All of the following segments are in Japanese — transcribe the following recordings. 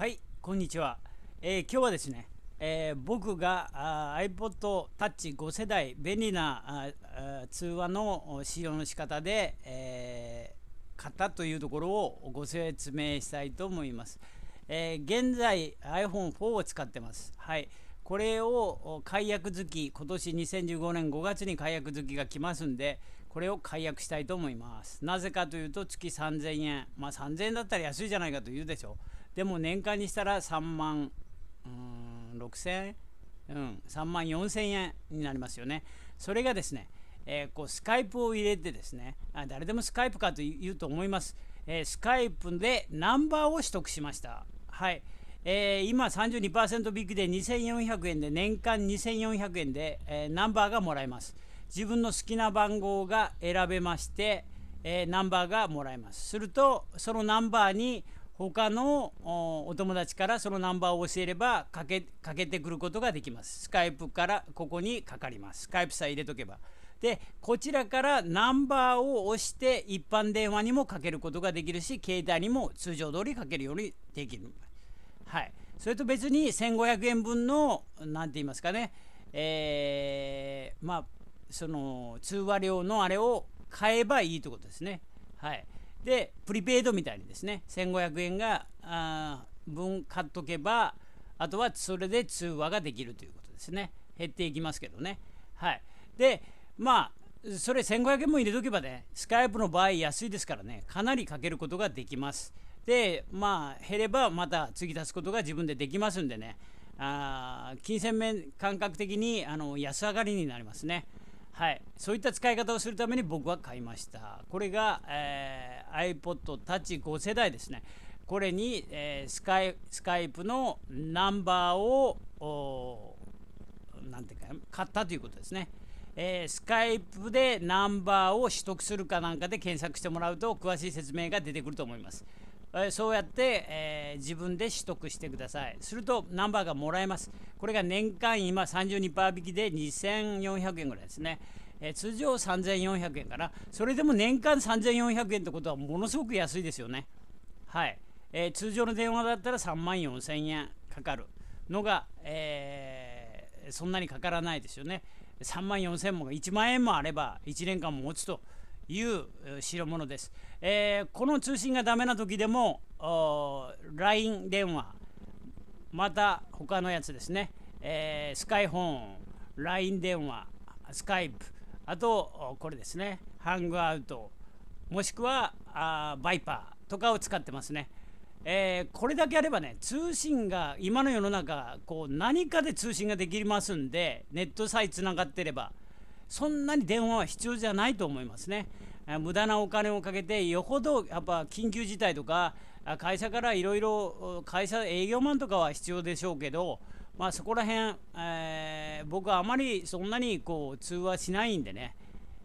はいこんにちは、えー、今日はですね、えー、僕が iPodTouch5 世代便利な通話の使用の仕方で、えー、買ったというところをご説明したいと思います、え現在 iPhone4 を使ってますはいこれを解約月今年2015年5月に解約月が来ますんでこれを解約したいと思いますなぜかというと月3000円まあ3000円だったら安いじゃないかと言うでしょうでも年間にしたら3万6000円、うん、3万4000円になりますよね。それがですね、えー、こうスカイプを入れてですねあ誰でもスカイプかというと思います、えー、スカイプでナンバーを取得しましたはい、えー、今32%引きで2400円で年間2400円で、えナンバーがもらえます自分の好きな番号が選べまして、えナンバーがもらえますするとそのナンバーに他のお友達からそのナンバーを教えればかけかけてくることができます。スカイプからここにかかります。スカイプさえ入れとけば。で、こちらからナンバーを押して一般電話にもかけることができるし、携帯にも通常通りかけるようにできる。はい。それと別に1500円分の、何て言いますかね、えー、まあ、その通話料のあれを買えばいいということですね。はい。でプリペイドみたいにですね1500円があ分買っとけばあとはそれで通話ができるということですね減っていきますけどねはいでまあそれ1500円も入れとけばねスカイプの場合安いですからねかなりかけることができますでまあ減ればまた継ぎ足すことが自分でできますんでねあ金銭面感覚的にあの安上がりになりますね。はい、そういった使い方をするために僕は買いましたこれが、えー、iPod Touch 5世代ですねこれに、えー、スカイスカイプのナンバーをなんていうか買ったということですね、えー、スカイプでナンバーを取得するかなんかで検索してもらうと詳しい説明が出てくると思いますそうやって、えー、自分で取得してくださいするとナンバーがもらえますこれが年間今32%引きで2400円ぐらいですね、えー、通常3400円かなそれでも年間3400円ってことはものすごく安いですよねはい、えー、通常の電話だったら3万4000円かかるのが、えそんなにかからないですよね3万4000も1万円もあれば1年間も持つという代物です、えー、この通信がダメな時でも LINE 電話また他のやつですね、えー、スカイホーン LINE 電話スカイプあとこれですねハングアウトもしくはあバイパーとかを使ってますね、えー、これだけあればね通信が今の世の中こう何かで通信ができますんでネットさえつながってればそんなに電話は必要じゃないと思いますね。無駄なお金をかけてよほどやっぱ緊急事態とか会社からいろいろ会社営業マンとかは必要でしょうけど、まあ、そこら辺、えー、僕はあまりそんなにこう通話しないんでね、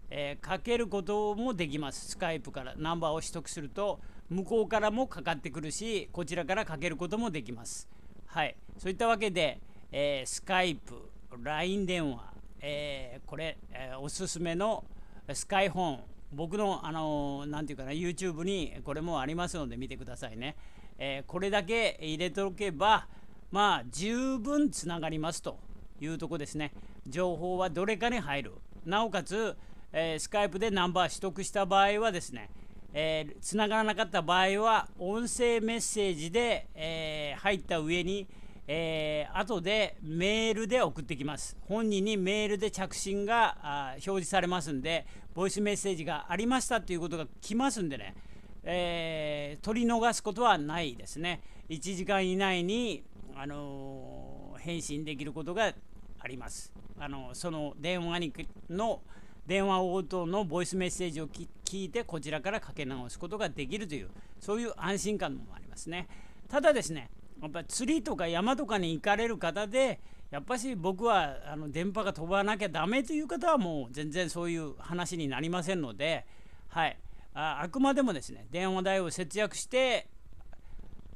えー、かけることもできますスカイプからナンバーを取得すると向こうからもかかってくるしこちらからかけることもできますはいそういったわけで、えー、スカイプ LINE 電話えー、これ、えー、おすすめのスカイホーン僕の、あのー、ていうかな、YouTube にこれもありますので見てくださいね。えー、これだけ入れておけば、まあ、十分つながりますというとこですね。情報はどれかに入る。なおかつ、えー、スカイプでナンバー取得した場合はですね、えー、つながらなかった場合は、音声メッセージで、えー、入った上に、えー、後でメールで送ってきます本人にメールで着信が表示されますんでボイスメッセージがありましたということが来ますんでね、えー、取り逃すことはないですね1時間以内に、あのー、返信できることがあります、あのその電話にの電話応答のボイスメッセージを聞いてこちらからかけ直すことができるというそういう安心感もありますねただですねやっぱり釣りとか山とかに行かれる方でやっぱし僕はあの電波が飛ばなきゃダメという方はもう全然そういう話になりませんので、はい、ああくまでもですね電話代を節約して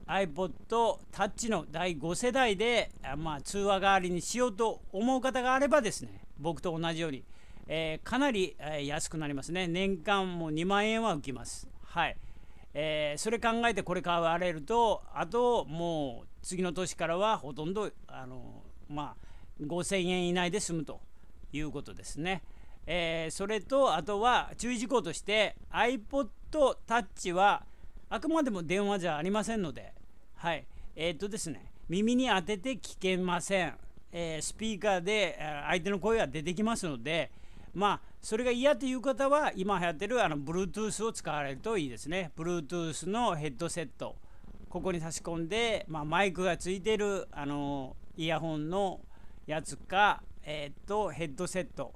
iPod Touch の第5世代であ、まあ、通話代わりにしようと思う方があればですね僕と同じように、えー、かなり、えー、安くなりますね年間も2万円は浮きます。はいえー、それ考えてこれ買われるとあともう次の年からはほとんどあの、まあ、5000円以内で済むということですね。えー、それとあとは注意事項として iPodTouch はあくまでも電話じゃありませんので、はいえー、っとですね、耳に当てて聞けません、えー、スピーカーで相手の声が出てきますので、まあ、それが嫌という方は、今流行っているあの Bluetooth を使われるといいですね。Bluetooth のヘッドセット、ここに差し込んで、まあ、マイクがついているあのイヤホンのやつか、えっ、と、ヘッドセット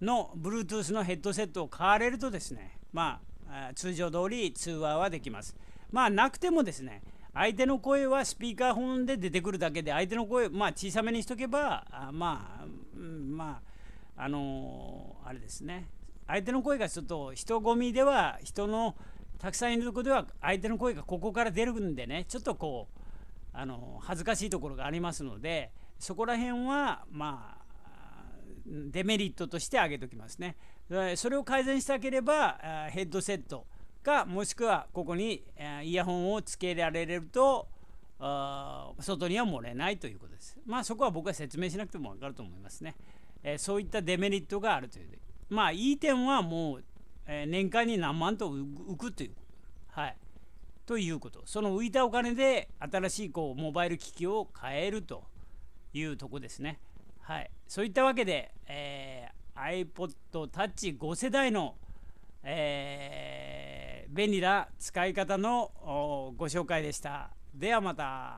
の、Bluetooth のヘッドセットを買われるとですね、まあ、通常通り通話はできます。まあ、なくてもですね、相手の声はスピーカーフォンで出てくるだけで、相手の声、まあ、小さめにしとけば、あまあ、うん、まあ、あのあれですね相手の声がちょっと人混みでは人のたくさんいるとこでは相手の声がここから出るんでねちょっとこうあの恥ずかしいところがありますのでそこら辺はまあデメリットとして挙げときますねそれを改善したければヘッドセットかもしくはここにイヤホンをつけられると外には漏れないということですまあそこは僕は説明しなくても分かると思いますね。えー、そういったデメリットがあるという。まあ、いい点はもう、えー、年間に何万と浮くという。はい。ということ。その浮いたお金で新しいこうモバイル機器を買えるというとこですね。はい。そういったわけで、えー、iPod Touch 5世代の、えー、便利な使い方のご紹介でした。ではまた。